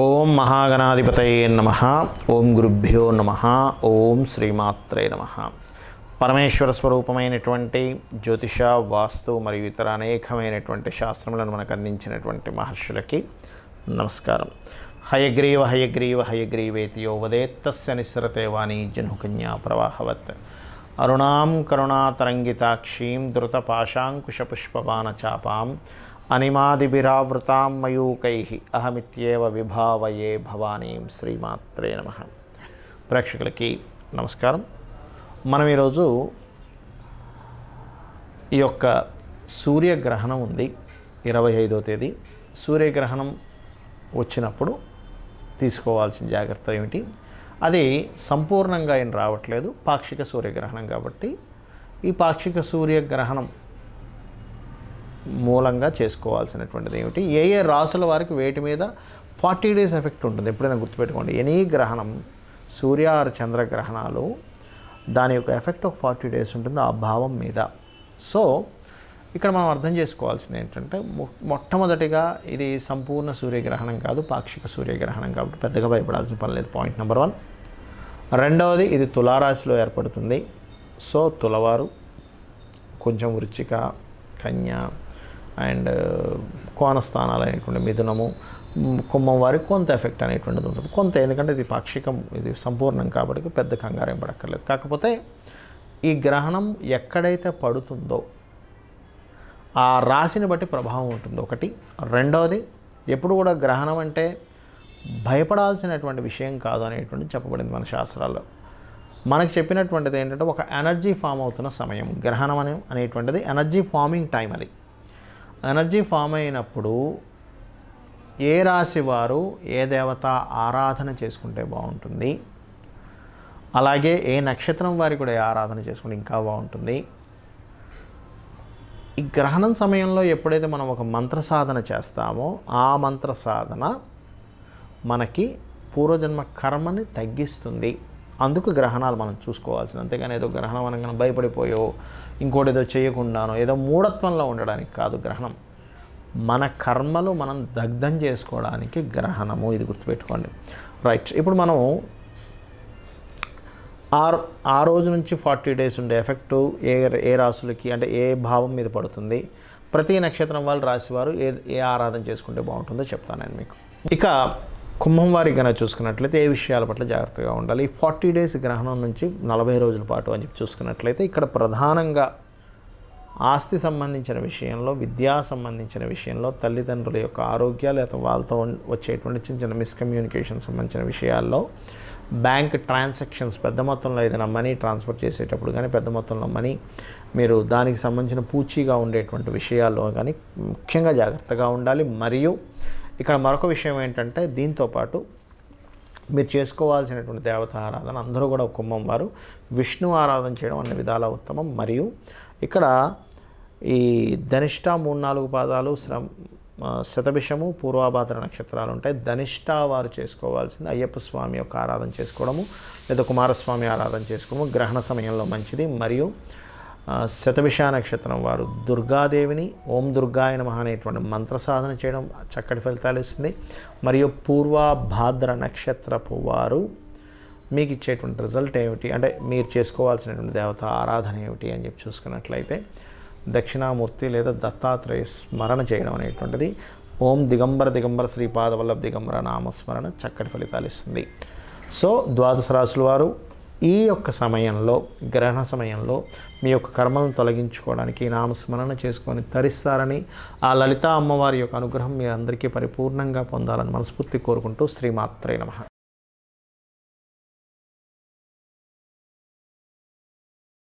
ఓం మహాగణాధిపతయే నమ ఓం గురుభ్యో నమ ఓం శ్రీమాత్రే నమ పరమేశ్వర స్వరూపమైనటువంటి జ్యోతిష వాస్తు మరియు ఇతర అనేకమైనటువంటి శాస్త్రములను మనకు అందించినటువంటి మహర్షులకి నమస్కారం హయగ్రీవ హయగ్రీవ హయగ్రీవేతి యో వదేత్తస్య నిస్సరతే వాణి జనుకన్యా ప్రవాహవత్ అరుణాం కరుణాతరంగితాక్షీం ధృతపాశాంకుశపుష్పబాణచాపాం అనిమాదిభిరావృతాం మయూకై అహమిత్యేవ విభావయే భవానీం శ్రీమాత్రే నమ ప్రేక్షకులకి నమస్కారం మనం ఈరోజు ఈ యొక్క సూర్యగ్రహణం ఉంది ఇరవై ఐదో తేదీ సూర్యగ్రహణం వచ్చినప్పుడు తీసుకోవాల్సిన జాగ్రత్త ఏమిటి అది సంపూర్ణంగా ఆయన రావట్లేదు పాక్షిక సూర్యగ్రహణం కాబట్టి ఈ పాక్షిక సూర్యగ్రహణం మూలంగా చేసుకోవాల్సినటువంటిది ఏమిటి ఏ ఏ రాసుల వారికి వేటి మీద ఫార్టీ డేస్ ఎఫెక్ట్ ఉంటుంది ఎప్పుడైనా గుర్తుపెట్టుకోండి ఎనీ గ్రహణం సూర్య ఆరు చంద్రగ్రహణాలు దాని యొక్క ఎఫెక్ట్ ఒక ఫార్టీ డేస్ ఉంటుంది ఆ భావం మీద సో ఇక్కడ మనం అర్థం చేసుకోవాల్సింది ఏంటంటే మొట్టమొదటిగా ఇది సంపూర్ణ సూర్యగ్రహణం కాదు పాక్షిక సూర్యగ్రహణం కాబట్టి పెద్దగా భయపడాల్సిన పని లేదు పాయింట్ నెంబర్ వన్ రెండవది ఇది తులారాశిలో ఏర్పడుతుంది సో తులవారు కొంచెం వృచ్చిక కన్య అండ్ కోనస్థానాలు అనేటువంటి మిథునము కుంభం వారికి కొంత ఎఫెక్ట్ అనేటువంటిది ఉంటుంది కొంత ఎందుకంటే ఇది పాక్షికం ఇది సంపూర్ణం కాబట్టి పెద్ద కంగారు ఏం పడక్కర్లేదు కాకపోతే ఈ గ్రహణం ఎక్కడైతే పడుతుందో ఆ రాశిని బట్టి ప్రభావం ఉంటుంది ఒకటి రెండవది ఎప్పుడు కూడా గ్రహణం అంటే భయపడాల్సినటువంటి విషయం కాదు అనేటువంటి చెప్పబడింది మన శాస్త్రాల్లో మనకు చెప్పినటువంటిది ఏంటంటే ఒక ఎనర్జీ ఫామ్ అవుతున్న సమయం గ్రహణం అనే అనేటువంటిది ఎనర్జీ ఫార్మింగ్ టైం అది ఎనర్జీ ఫామ్ అయినప్పుడు ఏ రాశి వారు ఏ దేవత ఆరాధన చేసుకుంటే బాగుంటుంది అలాగే ఏ నక్షత్రం వారి కూడా ఆరాధన చేసుకుంటే ఇంకా బాగుంటుంది ఈ గ్రహణం సమయంలో ఎప్పుడైతే మనం ఒక మంత్ర సాధన చేస్తామో ఆ మంత్ర సాధన మనకి పూర్వజన్మ కర్మని తగ్గిస్తుంది అందుకు గ్రహణాలు మనం చూసుకోవాల్సింది అంతేగాని ఏదో గ్రహణం అనగానే భయపడిపోయో ఇంకోటి ఏదో చేయకుండానో ఏదో మూఢత్వంలో ఉండడానికి కాదు గ్రహణం మన కర్మలు మనం దగ్ధం చేసుకోవడానికి గ్రహణము ఇది గుర్తుపెట్టుకోండి రైట్ ఇప్పుడు మనం ఆరు ఆ రోజు నుంచి ఫార్టీ డేస్ ఉండే ఎఫెక్టు ఏ ఏ రాశులకి అంటే ఏ భావం మీద పడుతుంది ప్రతి నక్షత్రం వాళ్ళు రాశివారు ఏ ఏ ఆరాధన చేసుకుంటే బాగుంటుందో చెప్తానండి మీకు ఇక కుంభం వారికి కనుక చూసుకున్నట్లయితే ఏ విషయాల పట్ల జాగ్రత్తగా ఉండాలి ఫార్టీ డేస్ గ్రహణం నుంచి నలభై రోజుల పాటు అని చెప్పి చూసుకున్నట్లయితే ఇక్కడ ప్రధానంగా ఆస్తి సంబంధించిన విషయంలో విద్యా సంబంధించిన విషయంలో తల్లిదండ్రుల యొక్క ఆరోగ్యాలు లేదా వాళ్ళతో వచ్చేటువంటి చిన్న చిన్న మిస్కమ్యూనికేషన్ సంబంధించిన విషయాల్లో బ్యాంక్ ట్రాన్సాక్షన్స్ పెద్ద మొత్తంలో ఏదైనా మనీ ట్రాన్స్ఫర్ చేసేటప్పుడు కానీ పెద్ద మొత్తంలో మనీ మీరు దానికి సంబంధించిన పూచీగా ఉండేటువంటి విషయాల్లో కానీ ముఖ్యంగా జాగ్రత్తగా ఉండాలి మరియు ఇక్కడ మరొక విషయం ఏంటంటే దీంతోపాటు మీరు చేసుకోవాల్సినటువంటి దేవత ఆరాధన అందరూ కూడా కుంభం వారు విష్ణు ఆరాధన చేయడం అన్ని విధాల ఉత్తమం మరియు ఇక్కడ ఈ ధనిష్ట మూడు నాలుగు పాదాలు శ్రమ శతభిషము పూర్వాభాద్ర నక్షత్రాలు ఉంటాయి ధనిష్ట వారు చేసుకోవాల్సింది అయ్యప్ప స్వామి యొక్క ఆరాధన చేసుకోవడము లేదా కుమారస్వామి ఆరాధన చేసుకోవడము గ్రహణ సమయంలో మంచిది మరియు శతభిష నక్షత్రం వారు దుర్గాదేవిని ఓం దుర్గాయ నమ అనేటువంటి మంత్ర సాధన చేయడం చక్కటి ఫలితాలు ఇస్తుంది మరియు పూర్వాభాద్ర నక్షత్రపు వారు మీకు ఇచ్చేటువంటి రిజల్ట్ ఏమిటి అంటే మీరు చేసుకోవాల్సినటువంటి దేవత ఆరాధన ఏమిటి అని చెప్పి చూసుకున్నట్లయితే దక్షిణామూర్తి లేదా దత్తాత్రేయ స్మరణ చేయడం అనేటువంటిది ఓం దిగంబర దిగంబర శ్రీ పాదవల్లభ దిగంబర నామస్మరణ చక్కటి ఫలితాలు ఇస్తుంది సో ద్వాదశ రాశుల వారు ఈ యొక్క సమయంలో గ్రహణ సమయంలో మీ యొక్క కర్మలను తొలగించుకోవడానికి నామస్మరణ చేసుకొని తరిస్తారని ఆ లలిత అమ్మవారి యొక్క అనుగ్రహం మీరందరికీ పరిపూర్ణంగా పొందాలని మనస్ఫూర్తి కోరుకుంటూ శ్రీమాత్రే నమ